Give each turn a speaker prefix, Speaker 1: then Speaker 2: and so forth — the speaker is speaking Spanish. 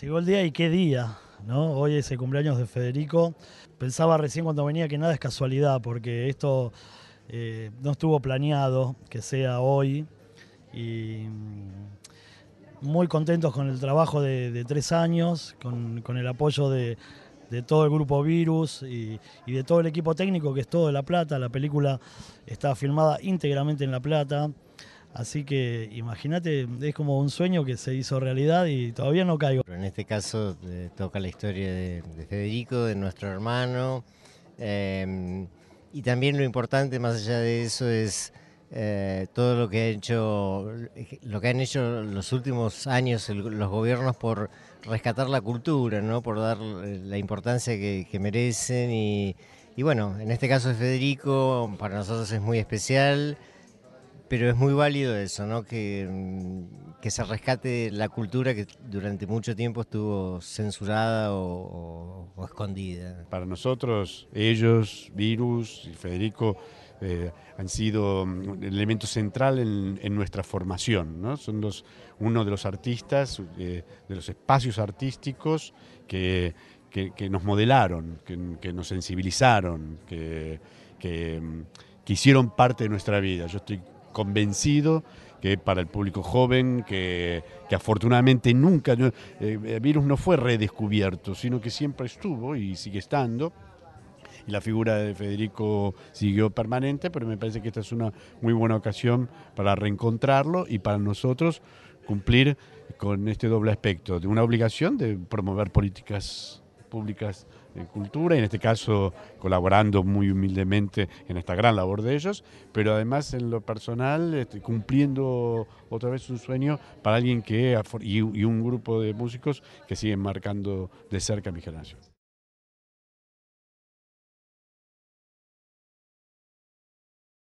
Speaker 1: Llegó el día y qué día, ¿no? Hoy es el cumpleaños de Federico. Pensaba recién cuando venía que nada es casualidad, porque esto eh, no estuvo planeado que sea hoy. Y mm, muy contentos con el trabajo de, tres años, con, el apoyo de, todo el grupo Virus y, y, de todo el equipo técnico que es todo de La Plata. La película está filmada íntegramente en La Plata. Así que imagínate, es como un sueño que se hizo realidad y todavía no
Speaker 2: caigo. en este caso eh, toca la historia de, Federico, de nuestro hermano. Em, y también lo importante, más allá de eso, es eh, todo lo que, ha hecho, lo que han hecho los últimos años los gobiernos por rescatar la cultura, ¿no? por dar eh, la importancia que, merecen. Y, y bueno, en este caso de Federico, para nosotros es muy especial. Pero es muy válido eso, ¿no? Mm, que, se rescate la cultura que durante mucho tiempo estuvo censurada o, escondida. Para nosotros,
Speaker 3: ellos, Virus y Federico, eh, han sido un mm, elemento central en, nuestra formación. ¿no? Son los, uno de los artistas, eh, de los espacios artísticos que, nos modelaron, que, nos sensibilizaron, que, mm, que hicieron parte de nuestra vida. Yo estoy convencido que para el público joven, que, afortunadamente nunca, eh, el virus no fue redescubierto, sino que siempre estuvo y sigue estando. Y la figura de Federico siguió permanente, pero me parece que esta es una muy buena ocasión para reencontrarlo y para nosotros cumplir con este doble aspecto de una obligación de promover políticas públicas de cultura, y en este caso colaborando muy humildemente en esta gran labor de ellos, pero además en lo personal este, cumpliendo otra vez un sueño para alguien que y un grupo de músicos
Speaker 2: que siguen marcando de cerca mi generación.